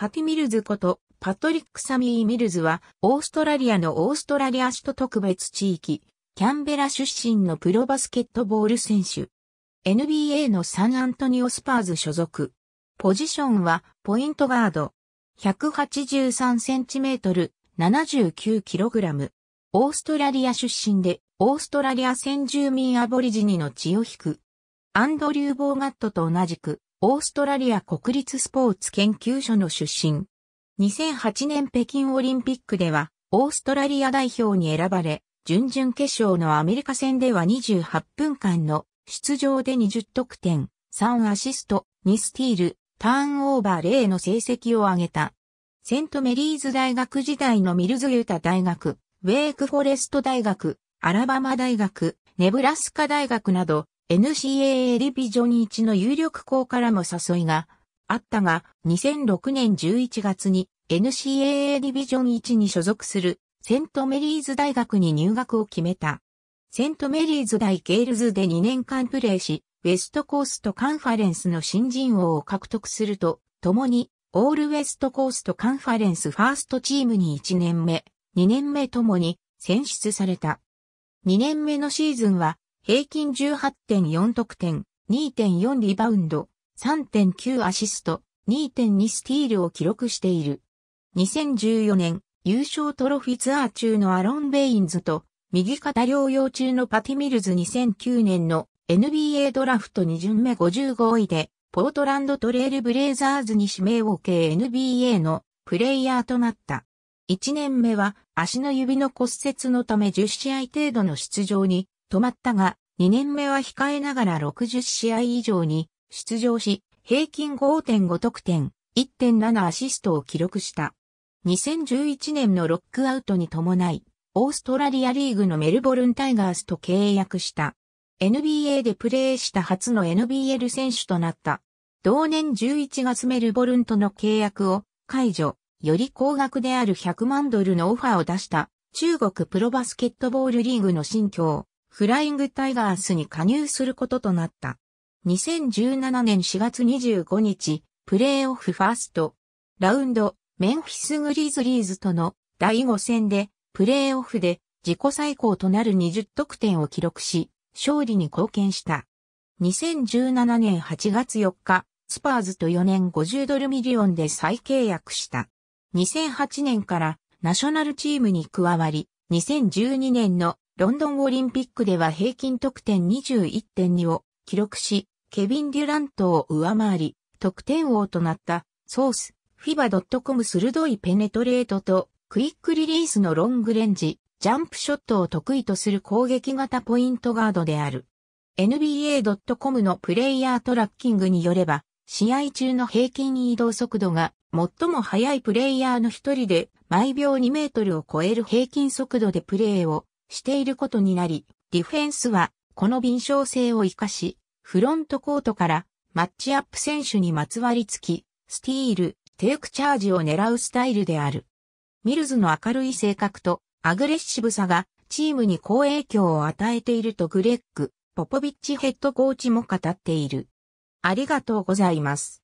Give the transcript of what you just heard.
パティ・ミルズことパトリック・サミー・ミルズはオーストラリアのオーストラリア首都特別地域キャンベラ出身のプロバスケットボール選手。NBA のサンアントニオスパーズ所属。ポジションはポイントガード。1 8 3トル、7 9ラム。オーストラリア出身で、オーストラリア先住民アボリジニの血を引く。アンドリュー・ボーガットと同じく、オーストラリア国立スポーツ研究所の出身。2008年北京オリンピックでは、オーストラリア代表に選ばれ、準々決勝のアメリカ戦では28分間の出場で20得点、3アシスト、2スティール、ターンオーバー0の成績を上げた。セントメリーズ大学時代のミルズユータ大学、ウェイクフォレスト大学、アラバマ大学、ネブラスカ大学など NCAA ディビジョン1の有力校からも誘いがあったが、2006年11月に NCAA ディビジョン1に所属するセントメリーズ大学に入学を決めた。セントメリーズ大ゲールズで2年間プレーし、ウェストコーストカンファレンスの新人王を獲得すると、共に、オールウェストコーストカンファレンスファーストチームに1年目、2年目ともに選出された。2年目のシーズンは平均18.4得点、2.4リバウンド、3.9アシスト、2.2スティールを記録している。2014年、優勝トロフィツアー中のアロン・ベインズと、右肩療養中のパティ・ミルズ2009年の NBA ドラフト2巡目55位で、ポートランドトレールブレイザーズに指名を受け NBA のプレイヤーとなった。1年目は足の指の骨折のため10試合程度の出場に止まったが、2年目は控えながら60試合以上に出場し、平均5.5得点、1.7アシストを記録した。2011年のロックアウトに伴い、オーストラリアリーグのメルボルンタイガースと契約した。NBA でプレーした初の NBL 選手となった。同年11月メルボルンとの契約を解除、より高額である100万ドルのオファーを出した中国プロバスケットボールリーグの新境。フライングタイガースに加入することとなった。2017年4月25日、プレーオフファースト、ラウンド、メンフィスグリーズリーズとの第5戦で、プレーオフで自己最高となる20得点を記録し、勝利に貢献した。2017年8月4日、スパーズと4年50ドルミリオンで再契約した。2008年からナショナルチームに加わり、2012年のロンドンオリンピックでは平均得点21.2を記録し、ケビン・デュラントを上回り、得点王となったソース、fiba.com 鋭いペネトレートとクイックリリースのロングレンジ、ジャンプショットを得意とする攻撃型ポイントガードである。NBA.com のプレイヤートラッキングによれば、試合中の平均移動速度が最も速いプレイヤーの一人で毎秒2メートルを超える平均速度でプレーをしていることになり、ディフェンスはこの敏捷性を活かし、フロントコートからマッチアップ選手にまつわりつき、スティール、テイクチャージを狙うスタイルである。ミルズの明るい性格とアグレッシブさがチームに好影響を与えているとグレッグ、ポポビッチヘッドコーチも語っている。ありがとうございます。